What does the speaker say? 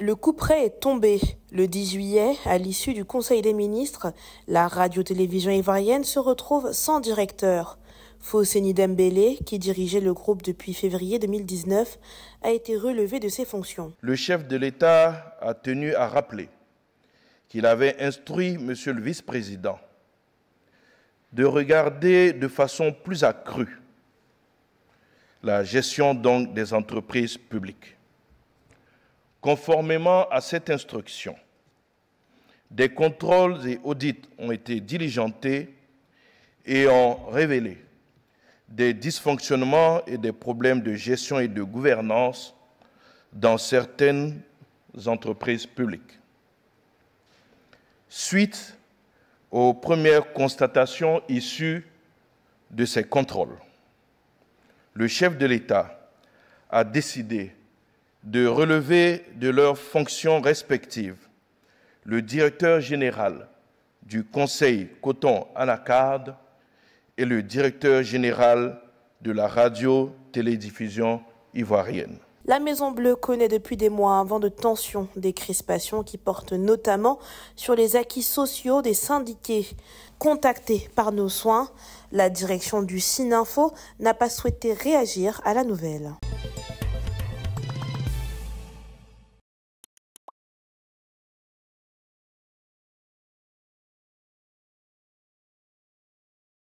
Le couperet est tombé. Le dix juillet, à l'issue du conseil des ministres, la radio-télévision ivoirienne se retrouve sans directeur. Fosseni Dembélé, qui dirigeait le groupe depuis février 2019, a été relevé de ses fonctions. Le chef de l'État a tenu à rappeler qu'il avait instruit Monsieur le vice-président de regarder de façon plus accrue la gestion donc des entreprises publiques. Conformément à cette instruction, des contrôles et audits ont été diligentés et ont révélé des dysfonctionnements et des problèmes de gestion et de gouvernance dans certaines entreprises publiques. Suite aux premières constatations issues de ces contrôles, le chef de l'État a décidé de relever de leurs fonctions respectives le directeur général du Conseil Coton Anacarde et le directeur général de la radio-télédiffusion ivoirienne. La Maison Bleue connaît depuis des mois un vent de tension, des crispations qui portent notamment sur les acquis sociaux des syndiqués. Contactés par nos soins, la direction du Sininfo n'a pas souhaité réagir à la nouvelle.